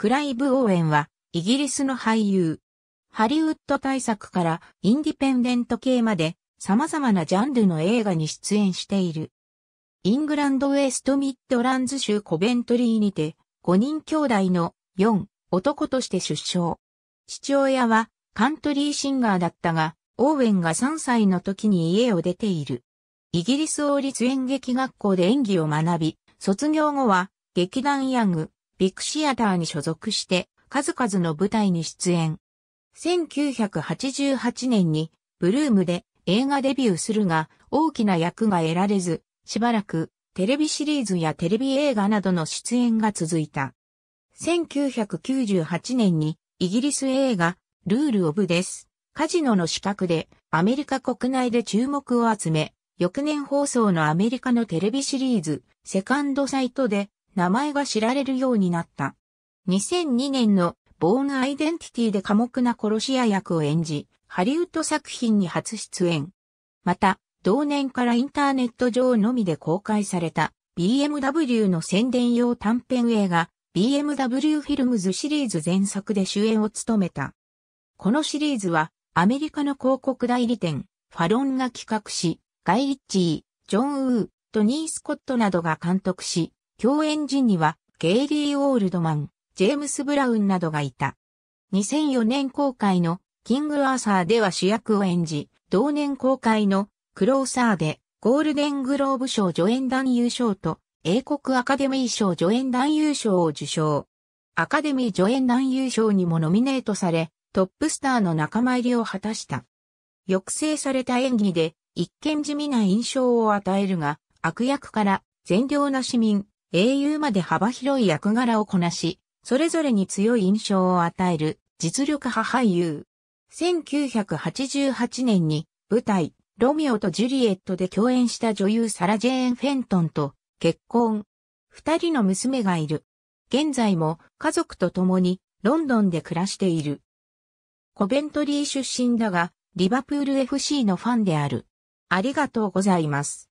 クライブ・オーエンは、イギリスの俳優。ハリウッド大作からインディペンデント系まで、様々なジャンルの映画に出演している。イングランド・ウェスト・ミッドランズ州コベントリーにて、5人兄弟の4男として出生。父親はカントリーシンガーだったが、オーウェンが3歳の時に家を出ている。イギリス王立演劇学校で演技を学び、卒業後は劇団ヤング、ビッグシアターに所属して、数々の舞台に出演。1988年に、ブルームで映画デビューするが、大きな役が得られず、しばらく、テレビシリーズやテレビ映画などの出演が続いた。1998年に、イギリス映画、ルール・オブ・です。カジノの資格で、アメリカ国内で注目を集め、翌年放送のアメリカのテレビシリーズ、セカンドサイトで、名前が知られるようになった。2002年のボーンアイデンティティで寡黙な殺し屋役を演じ、ハリウッド作品に初出演。また、同年からインターネット上のみで公開された BMW の宣伝用短編映画 BMW フィルムズシリーズ前作で主演を務めた。このシリーズはアメリカの広告代理店ファロンが企画し、ガイ・リッチー、ジョン・ウー、トニー・スコットなどが監督し、共演陣には、ゲイリー・オールドマン、ジェームス・ブラウンなどがいた。2004年公開のキング・アーサーでは主役を演じ、同年公開のクローサーでゴールデングローブ賞助演男優賞と英国アカデミー賞助演男優賞を受賞。アカデミー助演男優賞にもノミネートされ、トップスターの仲間入りを果たした。抑制された演技で一見地味な印象を与えるが、悪役から善良な市民、英雄まで幅広い役柄をこなし、それぞれに強い印象を与える実力派俳優。1988年に舞台、ロミオとジュリエットで共演した女優サラ・ジェーン・フェントンと結婚。二人の娘がいる。現在も家族と共にロンドンで暮らしている。コベントリー出身だが、リバプール FC のファンである。ありがとうございます。